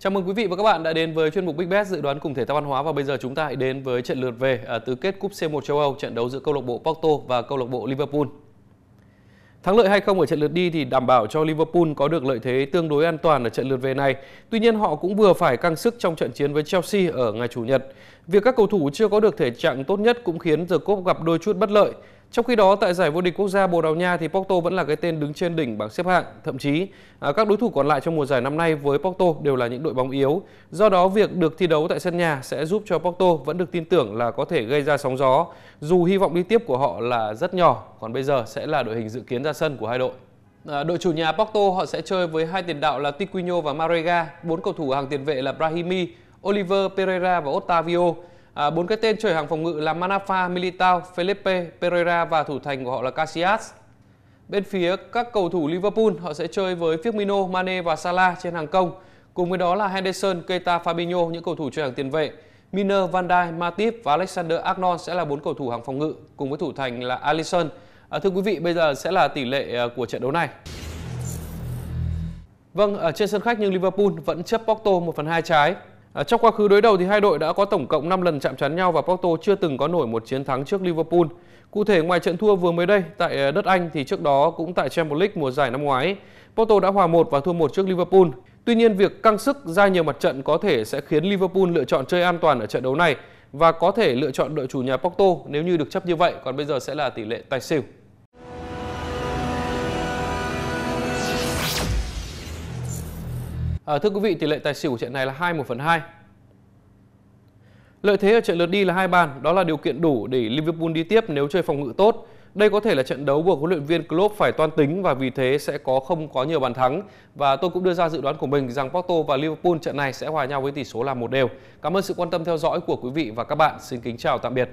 Chào mừng quý vị và các bạn đã đến với chuyên mục Big Bet dự đoán cùng thể thao văn hóa và bây giờ chúng ta hãy đến với trận lượt về ở à, tứ kết cúp C1 châu Âu trận đấu giữa câu lạc bộ Porto và câu lạc bộ Liverpool. Thắng lợi hay không ở trận lượt đi thì đảm bảo cho Liverpool có được lợi thế tương đối an toàn ở trận lượt về này. Tuy nhiên họ cũng vừa phải căng sức trong trận chiến với Chelsea ở ngày Chủ nhật. Việc các cầu thủ chưa có được thể trạng tốt nhất cũng khiến The Cup gặp đôi chút bất lợi. Trong khi đó, tại giải vô địch quốc gia Bồ Đào Nha thì Porto vẫn là cái tên đứng trên đỉnh bảng xếp hạng. Thậm chí, à, các đối thủ còn lại trong mùa giải năm nay với Porto đều là những đội bóng yếu. Do đó, việc được thi đấu tại sân nhà sẽ giúp cho Porto vẫn được tin tưởng là có thể gây ra sóng gió, dù hy vọng đi tiếp của họ là rất nhỏ. Còn bây giờ sẽ là đội hình dự kiến ra sân của hai đội. À, đội chủ nhà Porto họ sẽ chơi với hai tiền đạo là Tiquinho và Marega, bốn cầu thủ hàng tiền vệ là Brahimi, Oliver Pereira và Otavio. À, bốn cái tên chơi hàng phòng ngự là Manafa, Militao, Felipe, Pereira và thủ thành của họ là Casillas. Bên phía các cầu thủ Liverpool, họ sẽ chơi với Firmino, Mane và Salah trên hàng công. Cùng với đó là Henderson, Keita, Fabinho, những cầu thủ chơi hàng tiền vệ. Miner, Van Dijk, Matip và Alexander Arnold sẽ là bốn cầu thủ hàng phòng ngự, cùng với thủ thành là Alisson. À, thưa quý vị, bây giờ sẽ là tỷ lệ à, của trận đấu này. Vâng, ở trên sân khách nhưng Liverpool vẫn chấp Porto 1 phần 2 trái. À, trong quá khứ đối đầu thì hai đội đã có tổng cộng 5 lần chạm trán nhau và Porto chưa từng có nổi một chiến thắng trước Liverpool. Cụ thể ngoài trận thua vừa mới đây tại à, đất Anh thì trước đó cũng tại Champions League mùa giải năm ngoái, Porto đã hòa 1 và thua 1 trước Liverpool. Tuy nhiên việc căng sức ra nhiều mặt trận có thể sẽ khiến Liverpool lựa chọn chơi an toàn ở trận đấu này và có thể lựa chọn đội chủ nhà Porto nếu như được chấp như vậy. Còn bây giờ sẽ là tỷ lệ tài xỉu. À, thưa quý vị, tỷ lệ tài xỉu của trận này là 2 1 phần 2. Lợi thế ở trận lượt đi là hai bàn, đó là điều kiện đủ để Liverpool đi tiếp nếu chơi phòng ngự tốt. Đây có thể là trận đấu buộc huấn luyện viên Klopp phải toan tính và vì thế sẽ có không có nhiều bàn thắng. Và tôi cũng đưa ra dự đoán của mình rằng Porto và Liverpool trận này sẽ hòa nhau với tỷ số là một đều. Cảm ơn sự quan tâm theo dõi của quý vị và các bạn. Xin kính chào tạm biệt.